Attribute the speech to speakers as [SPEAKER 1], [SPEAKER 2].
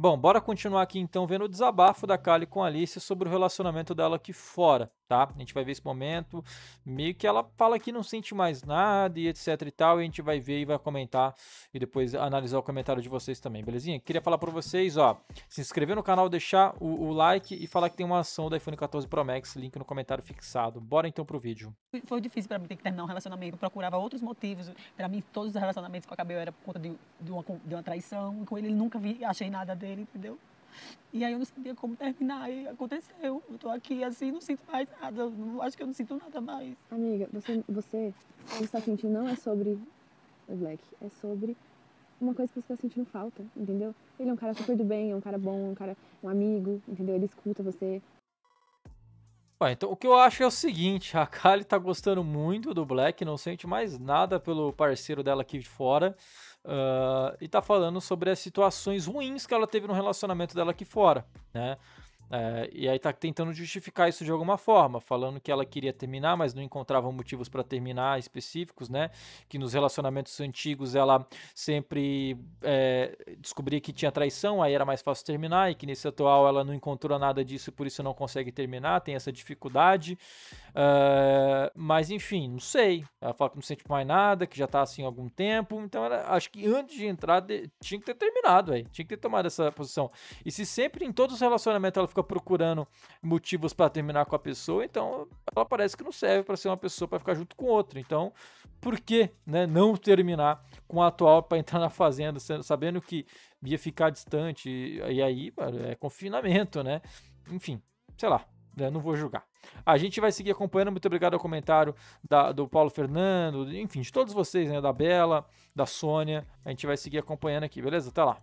[SPEAKER 1] Bom, bora continuar aqui então vendo o desabafo da Kali com Alice sobre o relacionamento dela aqui fora, tá? A gente vai ver esse momento, meio que ela fala que não sente mais nada e etc e tal, e a gente vai ver e vai comentar e depois analisar o comentário de vocês também, belezinha? Queria falar para vocês, ó, se inscrever no canal, deixar o, o, like e falar que tem uma ação do iPhone 14 Pro Max, link no comentário fixado. Bora então pro vídeo.
[SPEAKER 2] Foi difícil para mim ter que terminar um relacionamento, eu procurava outros motivos, para mim todos os relacionamentos que eu acabei era por conta de, de, uma, de uma traição, e com ele, ele nunca vi, achei nada dele dele, entendeu? E aí eu não sabia como terminar, e aconteceu. Eu tô aqui assim, não sinto mais
[SPEAKER 3] nada, não, acho que eu não sinto nada mais. Amiga, você, você, você está sentindo não é sobre o Black, é sobre uma coisa que você está sentindo falta, entendeu? Ele é um cara super do bem, é um cara bom, é um cara, um amigo, entendeu? Ele escuta você,
[SPEAKER 1] Ué, então o que eu acho é o seguinte, a Kali tá gostando muito do Black, não sente mais nada pelo parceiro dela aqui de fora. Uh, e tá falando sobre as situações ruins que ela teve no relacionamento dela aqui fora, né? É, e aí tá tentando justificar isso de alguma forma, falando que ela queria terminar, mas não encontrava motivos para terminar específicos, né? Que nos relacionamentos antigos ela sempre é, descobria que tinha traição, aí era mais fácil terminar, e que nesse atual ela não encontrou nada disso, por isso não consegue terminar, tem essa dificuldade. Uh, mas enfim, não sei. Ela fala que não sente mais nada, que já tá assim há algum tempo. Então ela, acho que antes de entrar, de, tinha que ter terminado, aí tinha que ter tomado essa posição. E se sempre em todos os relacionamentos ela fica procurando motivos para terminar com a pessoa, então ela parece que não serve para ser uma pessoa para ficar junto com outra. Então, por que né, não terminar com a atual para entrar na fazenda, sabendo que ia ficar distante? E aí, é confinamento, né? Enfim, sei lá, né, não vou julgar. A gente vai seguir acompanhando. Muito obrigado ao comentário da, do Paulo Fernando, enfim, de todos vocês, né? Da Bela, da Sônia. A gente vai seguir acompanhando aqui, beleza? Até lá.